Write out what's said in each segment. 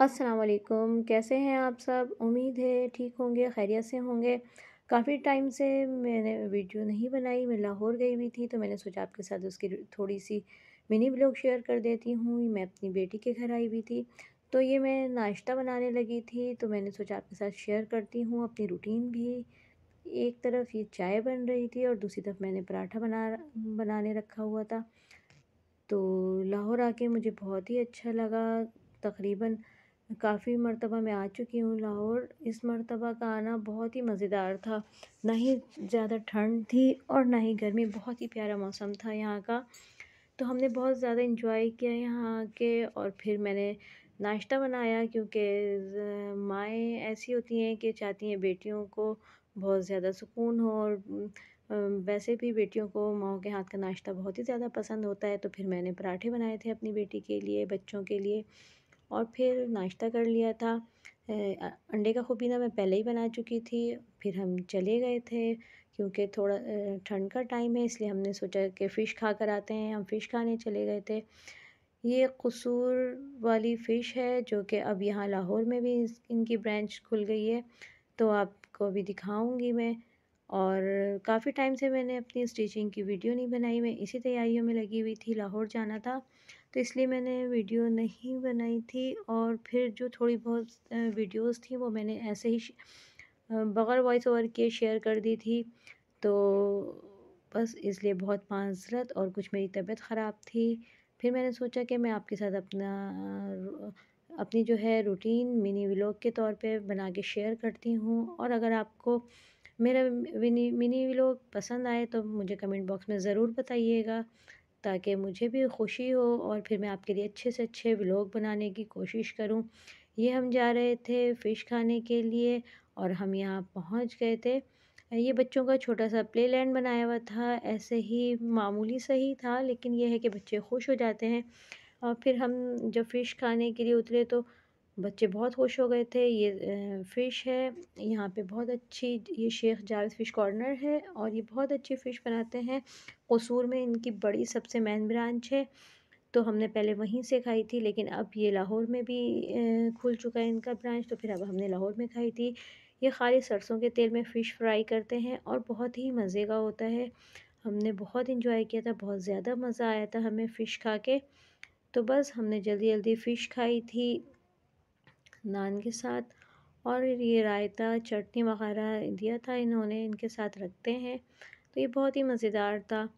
असलकुम कैसे हैं आप सब उम्मीद है ठीक होंगे खैरियत से होंगे काफ़ी टाइम से मैंने वीडियो नहीं बनाई मैं लाहौर गई हुई थी तो मैंने सोचा आपके साथ उसकी थोड़ी सी मिनी ब्लॉग शेयर कर देती हूँ मैं अपनी बेटी के घर आई हुई थी तो ये मैं नाश्ता बनाने लगी थी तो मैंने सोचा आपके साथ शेयर करती हूँ अपनी रूटीन भी एक तरफ ये चाय बन रही थी और दूसरी तरफ मैंने पराठा बना बनाने रखा हुआ था तो लाहौर आके मुझे बहुत ही अच्छा लगा तकरीबन काफ़ी मरतबा मैं आ चुकी हूँ लाहौर इस मरतबा का आना बहुत ही मज़ेदार था ना ही ज़्यादा ठंड थी और ना ही गर्मी बहुत ही प्यारा मौसम था यहाँ का तो हमने बहुत ज़्यादा इंजॉय किया यहाँ के और फिर मैंने नाश्ता बनाया क्योंकि माएँ ऐसी होती हैं कि चाहती हैं बेटियों को बहुत ज़्यादा सुकून हो और वैसे भी बेटियों को माओ के हाथ का नाश्ता बहुत ही ज़्यादा पसंद होता है तो फिर मैंने पराठे बनाए थे अपनी बेटी के लिए बच्चों के लिए और फिर नाश्ता कर लिया था अंडे का खुबीना मैं पहले ही बना चुकी थी फिर हम चले गए थे क्योंकि थोड़ा ठंड का टाइम है इसलिए हमने सोचा कि फ़िश खा कर आते हैं हम फ़िश खाने चले गए थे ये कसूर वाली फ़िश है जो कि अब यहाँ लाहौर में भी इनकी ब्रांच खुल गई है तो आपको भी दिखाऊंगी मैं और काफ़ी टाइम से मैंने अपनी स्टिचिंग की वीडियो नहीं बनाई मैं इसी तैयारियों में लगी हुई थी लाहौर जाना था तो इसलिए मैंने वीडियो नहीं बनाई थी और फिर जो थोड़ी बहुत वीडियोस थी वो मैंने ऐसे ही बग़ैर वॉइस ओवर के शेयर कर दी थी तो बस इसलिए बहुत माजरत और कुछ मेरी तबीयत ख़राब थी फिर मैंने सोचा कि मैं आपके साथ अपना अपनी जो है रूटीन मिनी व्लॉग के तौर पे बना के शेयर करती हूँ और अगर आपको मेरा मिनी मिनी व्लॉग पसंद आए तो मुझे कमेंट बॉक्स में ज़रूर बताइएगा ताकि मुझे भी खुशी हो और फिर मैं आपके लिए अच्छे से अच्छे व्लॉग बनाने की कोशिश करूं ये हम जा रहे थे फ़िश खाने के लिए और हम यहाँ पहुँच गए थे ये बच्चों का छोटा सा प्ले लैंड बनाया हुआ था ऐसे ही मामूली सही था लेकिन यह है कि बच्चे खुश हो जाते हैं और फिर हम जब फ़िश खाने के लिए उतरे तो बच्चे बहुत खुश हो गए थे ये फ़िश है यहाँ पे बहुत अच्छी ये शेख जावेद फ़िश कॉर्नर है और ये बहुत अच्छी फ़िश बनाते हैं कसूर में इनकी बड़ी सबसे मेन ब्रांच है तो हमने पहले वहीं से खाई थी लेकिन अब ये लाहौर में भी खुल चुका है इनका ब्रांच तो फिर अब हमने लाहौर में खाई थी ये खाली सरसों के तेल में फ़िश फ्राई करते हैं और बहुत ही मज़े का होता है हमने बहुत इन्जॉय किया था बहुत ज़्यादा मज़ा आया था हमें फ़िश खा के तो बस हमने जल्दी जल्दी फ़िश खाई थी नान के साथ और ये रायता चटनी वगैरह दिया था इन्होंने इनके साथ रखते हैं तो ये बहुत ही मज़ेदार था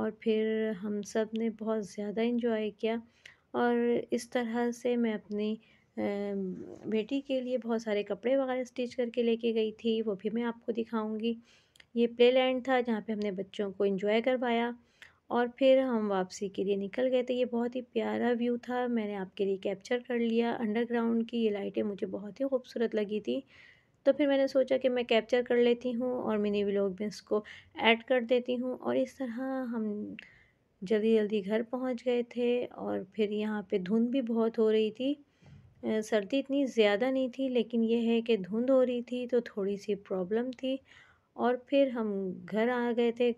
और फिर हम सब ने बहुत ज़्यादा इन्जॉय किया और इस तरह से मैं अपनी बेटी के लिए बहुत सारे कपड़े वगैरह स्टिच करके लेके गई थी वो भी मैं आपको दिखाऊंगी ये प्लेलैंड था जहाँ पे हमने बच्चों को इन्जॉय करवाया और फिर हम वापसी के लिए निकल गए थे तो ये बहुत ही प्यारा व्यू था मैंने आपके लिए कैप्चर कर लिया अंडरग्राउंड की ये लाइटें मुझे बहुत ही खूबसूरत लगी थी तो फिर मैंने सोचा कि मैं कैप्चर कर लेती हूँ और मिनी व्लॉग में इसको ऐड कर देती हूँ और इस तरह हम जल्दी जल्दी घर पहुँच गए थे और फिर यहाँ पर धुंध भी बहुत हो रही थी सर्दी इतनी ज़्यादा नहीं थी लेकिन यह है कि धुंध हो रही थी तो थोड़ी सी प्रॉब्लम थी और फिर हम घर आ गए थे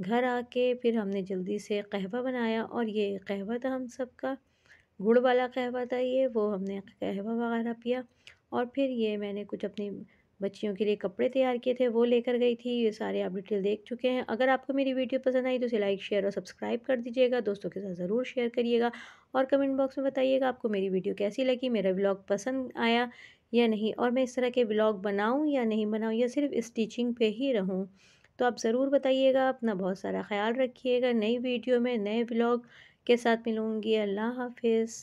घर आके फिर हमने जल्दी से कहवा बनाया और ये कहवा था हम सब का गुड़ वाला कहवा था ये वो हमने कहवा वगैरह पिया और फिर ये मैंने कुछ अपनी बच्चियों के लिए कपड़े तैयार किए थे वो लेकर गई थी ये सारे आप डिटेल देख चुके हैं अगर आपको मेरी वीडियो पसंद आई तो इसे लाइक शेयर और सब्सक्राइब कर दीजिएगा दोस्तों के साथ ज़रूर शेयर करिएगा और कमेंट बॉक्स में बताइएगा आपको मेरी वीडियो कैसी लगी मेरा ब्लॉग पसंद आया या नहीं और मैं इस तरह के ब्लॉग बनाऊँ या नहीं बनाऊँ या सिर्फ स्टिचिंग पे ही रहूँ तो आप ज़रूर बताइएगा अपना बहुत सारा ख्याल रखिएगा नई वीडियो में नए ब्लॉग के साथ मिलूँगी अल्लाह हाफिज़